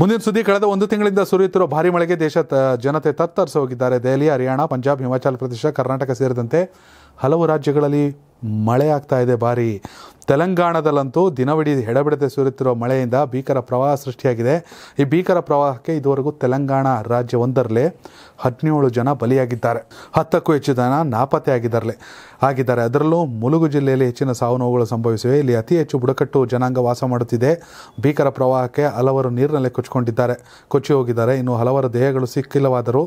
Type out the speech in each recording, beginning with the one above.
ಮುಂದಿನ ಸುದ್ದಿ ಕಳೆದ ಒಂದು ತಿಂಗಳಿಂದ ಸುರಿಯುತ್ತಿರುವ ಭಾರಿ ಮಳೆಗೆ ದೇಶ ಜನತೆ ಹೋಗಿದ್ದಾರೆ ದೆಹಲಿ ಹರಿಯಾಣ ಪಂಜಾಬ್ ಹಿಮಾಚಲ ಪ್ರದೇಶ ಕರ್ನಾಟಕ ಸೇರಿದಂತೆ ಹಲವು ರಾಜ್ಯಗಳಲ್ಲಿ ಮಳೆ ಆಗ್ತಾ ಇದೆ ಭಾರಿ ತೆಲಂಗಾಣದಲ್ಲಂತೂ ದಿನವಿಡೀ ಎಡಬಿಡದೆ ಸುರಿಯುತ್ತಿರುವ ಮಳೆಯಿಂದ ಭೀಕರ ಪ್ರವಾಹ ಸೃಷ್ಟಿಯಾಗಿದೆ ಈ ಭೀಕರ ಪ್ರವಾಹಕ್ಕೆ ಇದುವರೆಗೂ ತೆಲಂಗಾಣ ರಾಜ್ಯವೊಂದರಲ್ಲಿ ಹದಿನೇಳು ಜನ ಬಲಿಯಾಗಿದ್ದಾರೆ ಹತ್ತಕ್ಕೂ ಹೆಚ್ಚು ಜನ ನಾಪತ್ತೆ ಆಗಿದ್ದಾರೆ ಅದರಲ್ಲೂ ಮುಲುಗು ಜಿಲ್ಲೆಯಲ್ಲಿ ಹೆಚ್ಚಿನ ಸಾವು ನೋವುಗಳು ಸಂಭವಿಸಿವೆ ಇಲ್ಲಿ ಅತಿ ಹೆಚ್ಚು ಬುಡಕಟ್ಟು ಜನಾಂಗ ವಾಸ ಮಾಡುತ್ತಿದೆ ಭೀಕರ ಪ್ರವಾಹಕ್ಕೆ ಹಲವರು ನೀರಿನಲ್ಲಿ ಕೊಚ್ಚಿಕೊಂಡಿದ್ದಾರೆ ಕೊಚ್ಚಿ ಹೋಗಿದ್ದಾರೆ ಇನ್ನು ಹಲವರ ದೇಹಗಳು ಸಿಕ್ಕಿಲ್ಲವಾದರೂ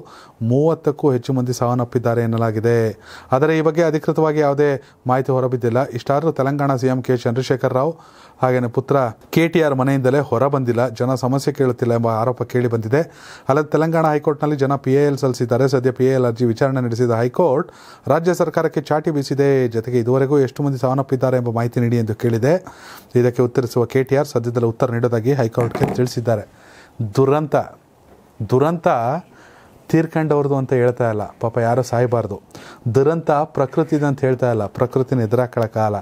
ಮೂವತ್ತಕ್ಕೂ ಹೆಚ್ಚು ಮಂದಿ ಸಾವನ್ನಪ್ಪಿದ್ದಾರೆ ಎನ್ನಲಾಗಿದೆ ಆದರೆ ಈ ಬಗ್ಗೆ ಅಧಿಕೃತವಾಗಿ ಯಾವುದೇ ಮಾಹಿತಿ ಹೊರಬಿದ್ದಿಲ್ಲ ಇಷ್ಟಾದರೂ Telangana CM K K Chandrashekar Rao ಹಾಗೆಯೇ ಪುತ್ರ ಕೆ ಟಿ ಆರ್ ಮನೆಯಿಂದಲೇ ಹೊರ ಬಂದಿಲ್ಲ ಜನ ಸಮಸ್ಯೆ ಕೇಳುತ್ತಿಲ್ಲ ಎಂಬ ಆರೋಪ ಕೇಳಿ ಬಂದಿದೆ ಅಲ್ಲದೆ ತೆಲಂಗಾಣ ಹೈಕೋರ್ಟ್ನಲ್ಲಿ ಜನ ಪಿ ಎ ಎಲ್ ಸಲ್ಲಿಸಿದ್ದಾರೆ ಸದ್ಯ ಪಿ ಎ ಎಲ್ ಅರ್ಜಿ ವಿಚಾರಣೆ ನಡೆಸಿದ ಹೈಕೋರ್ಟ್ ರಾಜ್ಯ ಸರ್ಕಾರಕ್ಕೆ ಚಾಟಿ ಬೀಸಿದೆ ಜೊತೆಗೆ ಇದುವರೆಗೂ ಎಷ್ಟು ಮಂದಿ ಸಾವನ್ನಪ್ಪಿದ್ದಾರೆ ಎಂಬ ಮಾಹಿತಿ ನೀಡಿ ಎಂದು ಕೇಳಿದೆ ಇದಕ್ಕೆ ಉತ್ತರಿಸುವ ಕೆ ಟಿ ಆರ್ ಸದ್ಯದಲ್ಲೇ ಉತ್ತರ ನೀಡೋದಾಗಿ ಹೈಕೋರ್ಟ್ಗೆ ತಿಳಿಸಿದ್ದಾರೆ ದುರಂತ ದುರಂತ ತೀರ್ಕೊಂಡವ್ರದ್ದು ಅಂತ ಹೇಳ್ತಾ ಇಲ್ಲ ಪಾಪ ಯಾರೂ ಸಾಯಬಾರ್ದು ದುರಂತ ಪ್ರಕೃತಿದು ಅಂತ ಹೇಳ್ತಾ ಇಲ್ಲ ಪ್ರಕೃತಿನ ಕಾಲ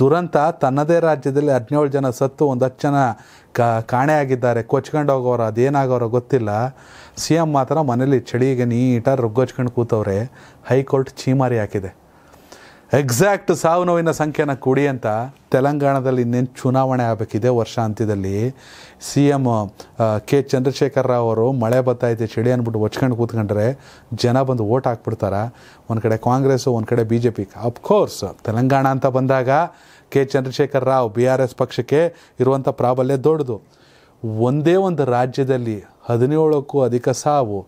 ದುರಂತ ತನ್ನದೇ ರಾಜ್ಯದಲ್ಲಿ ಹದಿನೇಳು ಜನ ಸತ್ತು ಒಂದು ಹತ್ತು ಜನ ಕಾಣೆ ಆಗಿದ್ದಾರೆ ಕೊಚ್ಕೊಂಡು ಹೋಗೋರು ಅದೇನಾಗೋರೋ ಗೊತ್ತಿಲ್ಲ ಸಿ ಎಂ ಮಾತ್ರ ಮನೇಲಿ ಚಳಿಗೆ ನೀಟಾಗಿ ರೊಗ್ಗೊಚ್ಕೊಂಡು ಕೂತವ್ರೆ ಹೈಕೋರ್ಟ್ ಛೀಮಾರಿ ಹಾಕಿದೆ ಎಕ್ಸಾಕ್ಟ್ ಸಾವು ನೋವಿನ ಸಂಖ್ಯೆನ ಕೊಡಿ ಅಂತ ತೆಲಂಗಾಣದಲ್ಲಿ ಇನ್ನೇನು ಚುನಾವಣೆ ಆಗಬೇಕಿದೆ ವರ್ಷಾಂತ್ಯದಲ್ಲಿ C M K Chandrashekar Rao ಅವರು ಮಳೆ ಬತ್ತಾಯಿತೆ ಚಳಿ ಅಂದ್ಬಿಟ್ಟು ಒಚ್ಕೊಂಡು ಕೂತ್ಕೊಂಡ್ರೆ ಜನ ಬಂದು ಓಟ್ ಹಾಕ್ಬಿಡ್ತಾರೆ ಒಂದು ಕಡೆ ಕಾಂಗ್ರೆಸ್ಸು ಒಂದು ಕಡೆ B J P of course Telangana ಅಂತ ಬಂದಾಗ K Chandrashekar Rao B R S ಪಕ್ಷಕ್ಕೆ ಇರುವಂಥ ಪ್ರಾಬಲ್ಯ ದೊಡ್ಡದು ಒಂದೇ ಒಂದು ರಾಜ್ಯದಲ್ಲಿ ಹದಿನೇಳಕ್ಕೂ ಅಧಿಕ ಸಾವು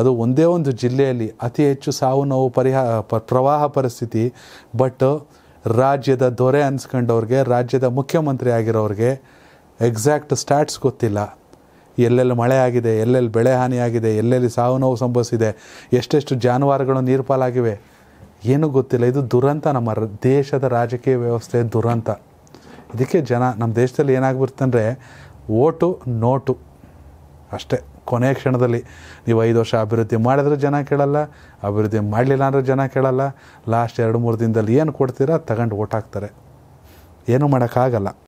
ಅದು ಒಂದೇ ಒಂದು ಜಿಲ್ಲೆಯಲ್ಲಿ ಅತಿ ಹೆಚ್ಚು ಸಾವು ನೋವು ಪರಿಹಾರ ಪ್ರವಾಹ ಪರಿಸ್ಥಿತಿ ಬಟ್ ರಾಜ್ಯದ ದೊರೆ ಅನ್ಸ್ಕೊಂಡವ್ರಿಗೆ ರಾಜ್ಯದ ಮುಖ್ಯಮಂತ್ರಿ ಆಗಿರೋರಿಗೆ ಎಕ್ಸಾಕ್ಟ್ ಸ್ಟಾಟ್ಸ್ ಗೊತ್ತಿಲ್ಲ ಎಲ್ಲೆಲ್ಲಿ ಮಳೆ ಆಗಿದೆ ಎಲ್ಲೆಲ್ಲಿ ಬೆಳೆ ಹಾನಿಯಾಗಿದೆ ಎಲ್ಲೆಲ್ಲಿ ಸಾವು ನೋವು ಸಂಭವಿಸಿದೆ ಎಷ್ಟೆಷ್ಟು ಜಾನುವಾರುಗಳು ನೀರು ಏನೂ ಗೊತ್ತಿಲ್ಲ ಇದು ದುರಂತ ನಮ್ಮ ದೇಶದ ರಾಜಕೀಯ ವ್ಯವಸ್ಥೆ ದುರಂತ ಇದಕ್ಕೆ ಜನ ನಮ್ಮ ದೇಶದಲ್ಲಿ ಏನಾಗ್ಬಿಡ್ತಂದರೆ ಓಟು ನೋಟು ಅಷ್ಟೇ ಕೊನೆ ಕ್ಷಣದಲ್ಲಿ ನೀವು ಐದು ವರ್ಷ ಅಭಿವೃದ್ಧಿ ಮಾಡಿದ್ರೆ ಜನ ಕೇಳಲ್ಲ ಅಭಿವೃದ್ಧಿ ಮಾಡಲಿಲ್ಲ ಅಂದರೆ ಜನ ಕೇಳಲ್ಲ ಲಾಸ್ಟ್ ಎರಡು ಮೂರು ದಿನದಲ್ಲಿ ಏನು ಕೊಡ್ತೀರಾ ತಗೊಂಡು ಓಟ್ ಹಾಕ್ತಾರೆ ಏನೂ ಮಾಡೋಕ್ಕಾಗಲ್ಲ